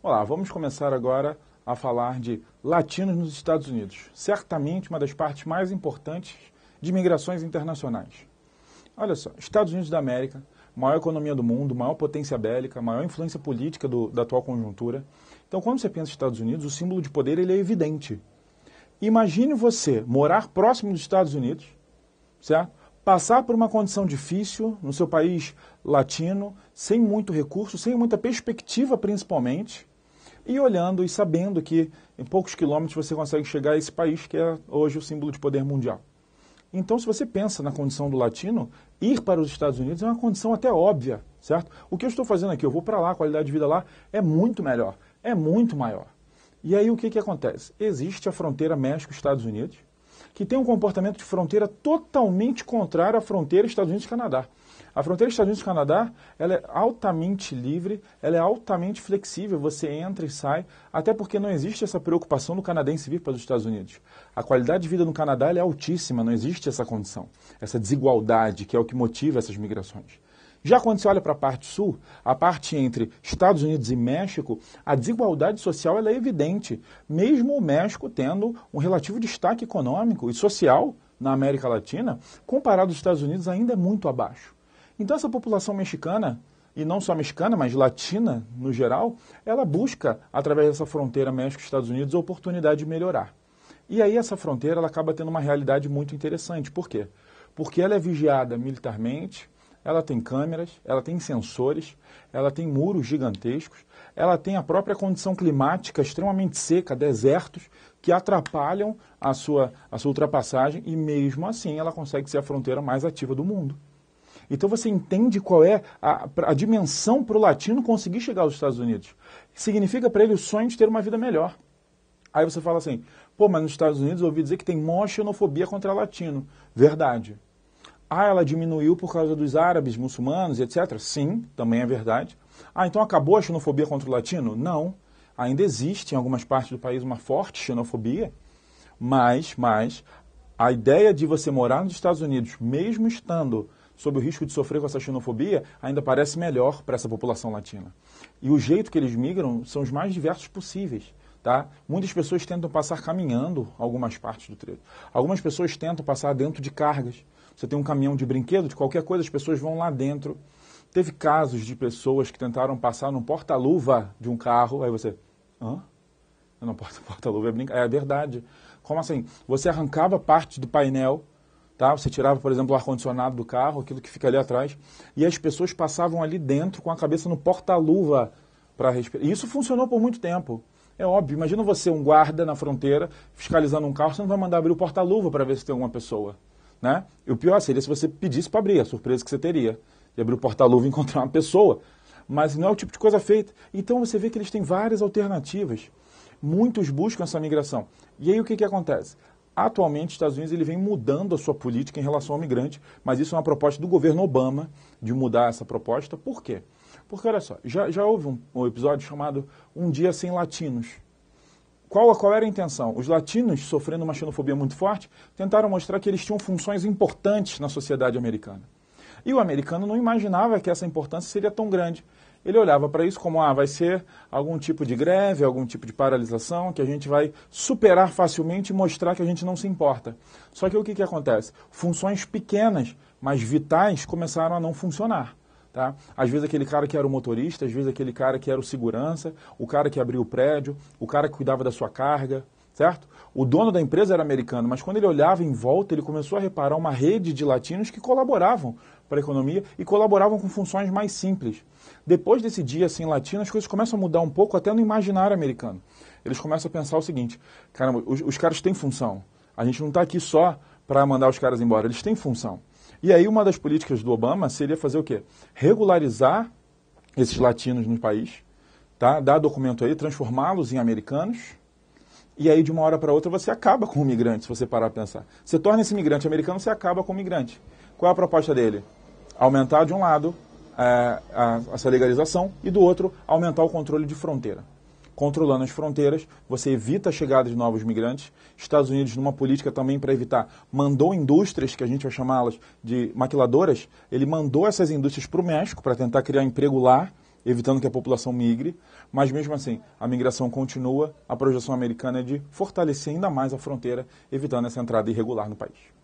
Olá, vamos começar agora a falar de latinos nos Estados Unidos, certamente uma das partes mais importantes de migrações internacionais. Olha só, Estados Unidos da América, maior economia do mundo, maior potência bélica, maior influência política do, da atual conjuntura. Então, quando você pensa nos Estados Unidos, o símbolo de poder ele é evidente. Imagine você morar próximo dos Estados Unidos, certo? passar por uma condição difícil no seu país latino, sem muito recurso, sem muita perspectiva principalmente, e olhando e sabendo que em poucos quilômetros você consegue chegar a esse país que é hoje o símbolo de poder mundial. Então, se você pensa na condição do latino, ir para os Estados Unidos é uma condição até óbvia, certo? O que eu estou fazendo aqui? Eu vou para lá, a qualidade de vida lá é muito melhor, é muito maior. E aí o que, que acontece? Existe a fronteira México-Estados Unidos, que tem um comportamento de fronteira totalmente contrário à fronteira Estados Unidos-Canadá. A fronteira Estados Unidos-Canadá ela é altamente livre, ela é altamente flexível, você entra e sai, até porque não existe essa preocupação do canadense vir para os Estados Unidos. A qualidade de vida no Canadá é altíssima, não existe essa condição, essa desigualdade que é o que motiva essas migrações. Já quando você olha para a parte sul, a parte entre Estados Unidos e México, a desigualdade social é evidente, mesmo o México tendo um relativo destaque econômico e social na América Latina, comparado aos Estados Unidos ainda é muito abaixo. Então essa população mexicana, e não só mexicana, mas latina no geral, ela busca, através dessa fronteira México-Estados Unidos, a oportunidade de melhorar. E aí essa fronteira ela acaba tendo uma realidade muito interessante. Por quê? Porque ela é vigiada militarmente, ela tem câmeras, ela tem sensores, ela tem muros gigantescos, ela tem a própria condição climática extremamente seca, desertos, que atrapalham a sua, a sua ultrapassagem e mesmo assim ela consegue ser a fronteira mais ativa do mundo. Então você entende qual é a, a dimensão para o latino conseguir chegar aos Estados Unidos. Significa para ele o sonho de ter uma vida melhor. Aí você fala assim, pô, mas nos Estados Unidos eu ouvi dizer que tem maior xenofobia contra latino. Verdade. Ah, ela diminuiu por causa dos árabes, muçulmanos, etc. Sim, também é verdade. Ah, então acabou a xenofobia contra o latino? Não. Ainda existe em algumas partes do país uma forte xenofobia, mas, mas a ideia de você morar nos Estados Unidos, mesmo estando sob o risco de sofrer com essa xenofobia, ainda parece melhor para essa população latina. E o jeito que eles migram são os mais diversos possíveis. Tá? Muitas pessoas tentam passar caminhando algumas partes do trecho. Algumas pessoas tentam passar dentro de cargas. Você tem um caminhão de brinquedo, de qualquer coisa, as pessoas vão lá dentro. Teve casos de pessoas que tentaram passar no porta-luva de um carro, aí você, hã? Não, porta-luva porta é brincadeira. É verdade. Como assim? Você arrancava parte do painel Tá? Você tirava, por exemplo, o ar-condicionado do carro, aquilo que fica ali atrás, e as pessoas passavam ali dentro com a cabeça no porta-luva para respirar. E isso funcionou por muito tempo. É óbvio, imagina você, um guarda na fronteira, fiscalizando um carro, você não vai mandar abrir o porta-luva para ver se tem alguma pessoa. Né? E o pior seria se você pedisse para abrir, a surpresa que você teria, de abrir o porta-luva e encontrar uma pessoa. Mas não é o tipo de coisa feita. Então você vê que eles têm várias alternativas. Muitos buscam essa migração. E aí o que, que acontece? Atualmente, os Estados Unidos ele vem mudando a sua política em relação ao migrante, mas isso é uma proposta do governo Obama de mudar essa proposta. Por quê? Porque, olha só, já, já houve um, um episódio chamado Um Dia Sem Latinos. Qual, qual era a intenção? Os latinos, sofrendo uma xenofobia muito forte, tentaram mostrar que eles tinham funções importantes na sociedade americana. E o americano não imaginava que essa importância seria tão grande ele olhava para isso como, ah, vai ser algum tipo de greve, algum tipo de paralisação, que a gente vai superar facilmente e mostrar que a gente não se importa. Só que o que, que acontece? Funções pequenas, mas vitais, começaram a não funcionar. Tá? Às vezes aquele cara que era o motorista, às vezes aquele cara que era o segurança, o cara que abriu o prédio, o cara que cuidava da sua carga, certo? O dono da empresa era americano, mas quando ele olhava em volta, ele começou a reparar uma rede de latinos que colaboravam para a economia e colaboravam com funções mais simples. Depois desse dia assim latino, as coisas começam a mudar um pouco até no imaginário americano. Eles começam a pensar o seguinte: caramba, os, os caras têm função. A gente não está aqui só para mandar os caras embora, eles têm função. E aí uma das políticas do Obama seria fazer o quê? Regularizar esses latinos no país, tá? dar documento aí, transformá-los em americanos, e aí, de uma hora para outra, você acaba com o migrante, se você parar para pensar. Você torna esse migrante americano, você acaba com o migrante. Qual é a proposta dele? Aumentar, de um lado, a, é, a, essa legalização e, do outro, aumentar o controle de fronteira. Controlando as fronteiras, você evita a chegada de novos migrantes. Estados Unidos, numa política também para evitar, mandou indústrias, que a gente vai chamá-las de maquiladoras, ele mandou essas indústrias para o México para tentar criar emprego lá evitando que a população migre, mas mesmo assim, a migração continua, a projeção americana é de fortalecer ainda mais a fronteira, evitando essa entrada irregular no país.